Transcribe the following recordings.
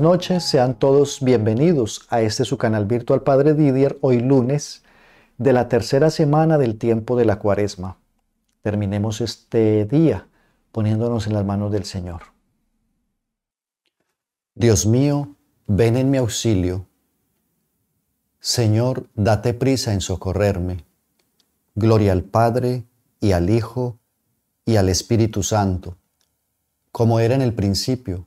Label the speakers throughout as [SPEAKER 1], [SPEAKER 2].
[SPEAKER 1] noches, sean todos bienvenidos a este su canal virtual Padre Didier, hoy lunes de la tercera semana del tiempo de la cuaresma. Terminemos este día poniéndonos en las manos del Señor. Dios mío, ven en mi auxilio. Señor, date prisa en socorrerme. Gloria al Padre y al Hijo y al Espíritu Santo, como era en el principio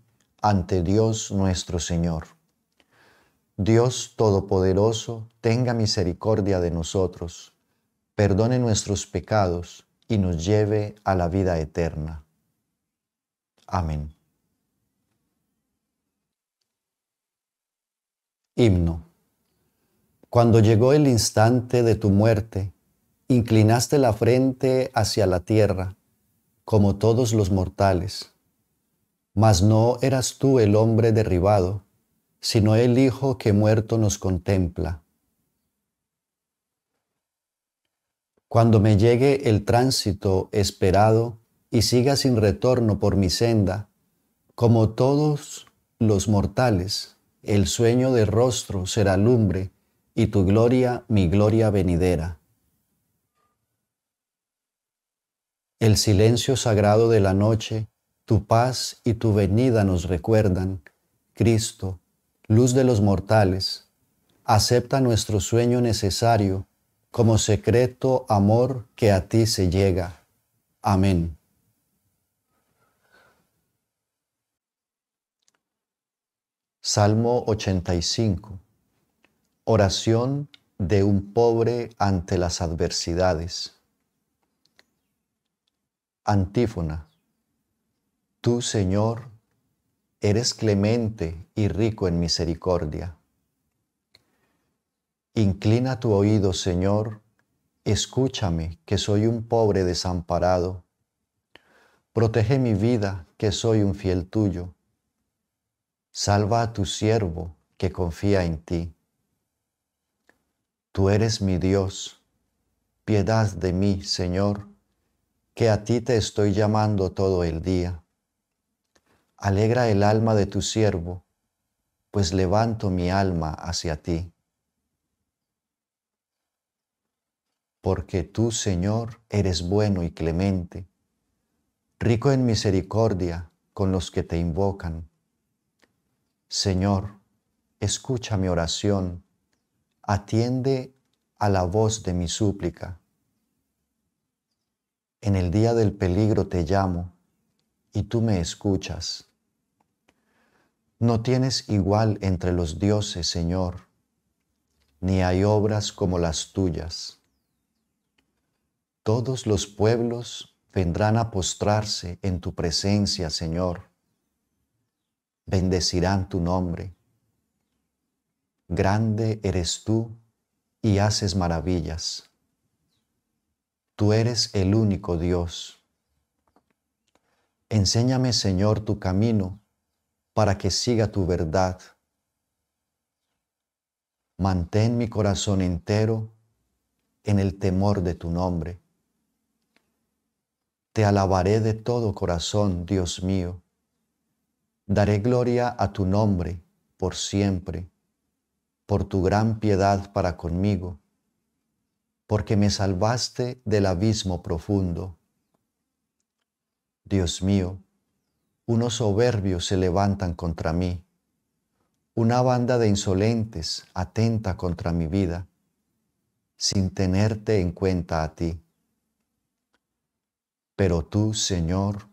[SPEAKER 1] ante Dios nuestro Señor. Dios Todopoderoso, tenga misericordia de nosotros, perdone nuestros pecados y nos lleve a la vida eterna. Amén. Himno. Cuando llegó el instante de tu muerte, inclinaste la frente hacia la tierra, como todos los mortales mas no eras tú el hombre derribado, sino el Hijo que muerto nos contempla. Cuando me llegue el tránsito esperado y siga sin retorno por mi senda, como todos los mortales, el sueño de rostro será lumbre y tu gloria mi gloria venidera. El silencio sagrado de la noche tu paz y tu venida nos recuerdan, Cristo, luz de los mortales, acepta nuestro sueño necesario como secreto amor que a ti se llega. Amén. Salmo 85. Oración de un pobre ante las adversidades. Antífona. Tú, Señor, eres clemente y rico en misericordia. Inclina tu oído, Señor, escúchame, que soy un pobre desamparado. Protege mi vida, que soy un fiel tuyo. Salva a tu siervo, que confía en ti. Tú eres mi Dios, piedad de mí, Señor, que a ti te estoy llamando todo el día. Alegra el alma de tu siervo, pues levanto mi alma hacia ti. Porque tú, Señor, eres bueno y clemente, rico en misericordia con los que te invocan. Señor, escucha mi oración, atiende a la voz de mi súplica. En el día del peligro te llamo y tú me escuchas. No tienes igual entre los dioses, Señor, ni hay obras como las tuyas. Todos los pueblos vendrán a postrarse en tu presencia, Señor. Bendecirán tu nombre. Grande eres tú y haces maravillas. Tú eres el único Dios. Enséñame, Señor, tu camino para que siga tu verdad. Mantén mi corazón entero en el temor de tu nombre. Te alabaré de todo corazón, Dios mío. Daré gloria a tu nombre por siempre, por tu gran piedad para conmigo, porque me salvaste del abismo profundo. Dios mío, unos soberbios se levantan contra mí. Una banda de insolentes atenta contra mi vida, sin tenerte en cuenta a ti. Pero tú, Señor,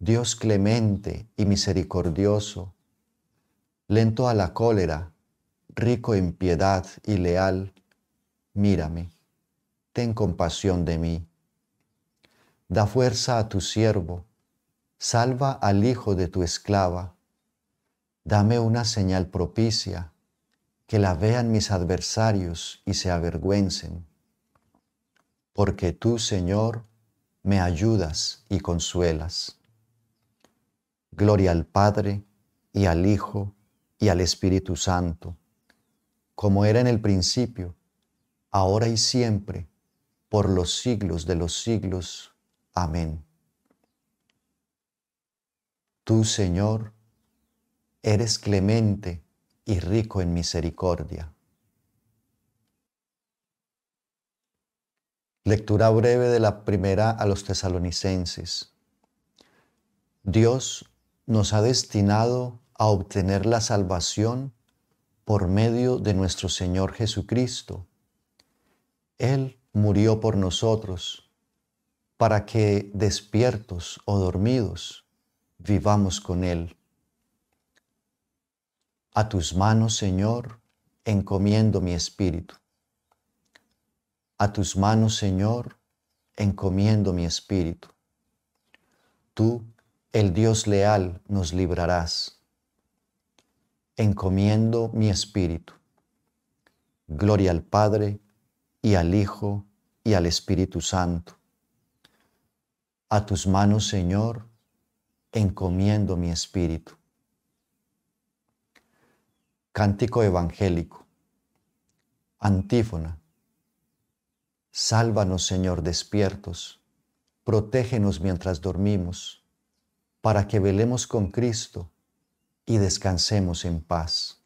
[SPEAKER 1] Dios clemente y misericordioso, lento a la cólera, rico en piedad y leal, mírame, ten compasión de mí. Da fuerza a tu siervo salva al hijo de tu esclava, dame una señal propicia, que la vean mis adversarios y se avergüencen, porque tú, Señor, me ayudas y consuelas. Gloria al Padre y al Hijo y al Espíritu Santo, como era en el principio, ahora y siempre, por los siglos de los siglos. Amén. Tú, Señor, eres clemente y rico en misericordia. Lectura breve de la primera a los tesalonicenses. Dios nos ha destinado a obtener la salvación por medio de nuestro Señor Jesucristo. Él murió por nosotros, para que despiertos o dormidos vivamos con Él. A tus manos, Señor, encomiendo mi espíritu. A tus manos, Señor, encomiendo mi espíritu. Tú, el Dios leal, nos librarás. Encomiendo mi espíritu. Gloria al Padre y al Hijo y al Espíritu Santo. A tus manos, Señor, encomiendo mi espíritu. Cántico evangélico. Antífona. Sálvanos, Señor, despiertos. Protégenos mientras dormimos, para que velemos con Cristo y descansemos en paz.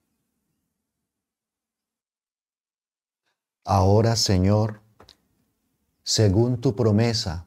[SPEAKER 1] Ahora, Señor, según tu promesa,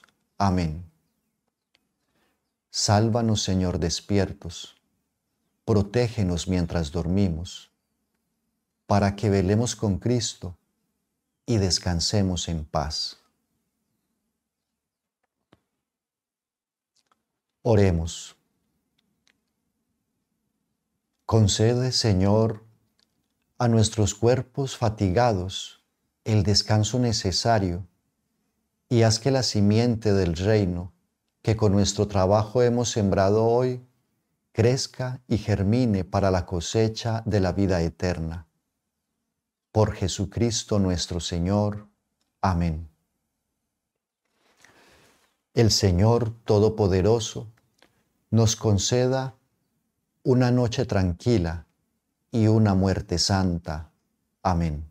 [SPEAKER 1] Amén. Sálvanos, Señor, despiertos. Protégenos mientras dormimos, para que velemos con Cristo y descansemos en paz. Oremos. Concede, Señor, a nuestros cuerpos fatigados el descanso necesario y haz que la simiente del reino que con nuestro trabajo hemos sembrado hoy crezca y germine para la cosecha de la vida eterna. Por Jesucristo nuestro Señor. Amén. El Señor Todopoderoso nos conceda una noche tranquila y una muerte santa. Amén.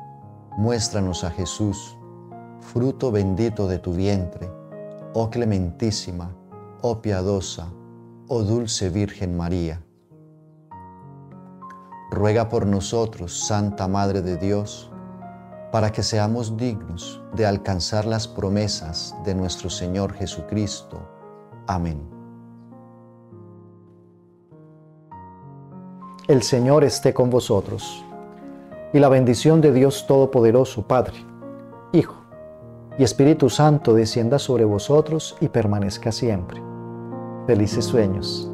[SPEAKER 1] muéstranos a Jesús, fruto bendito de tu vientre, oh clementísima, oh piadosa, oh dulce Virgen María. Ruega por nosotros, Santa Madre de Dios, para que seamos dignos de alcanzar las promesas de nuestro Señor Jesucristo. Amén. El Señor esté con vosotros y la bendición de Dios Todopoderoso, Padre, Hijo y Espíritu Santo descienda sobre vosotros y permanezca siempre. Felices sueños.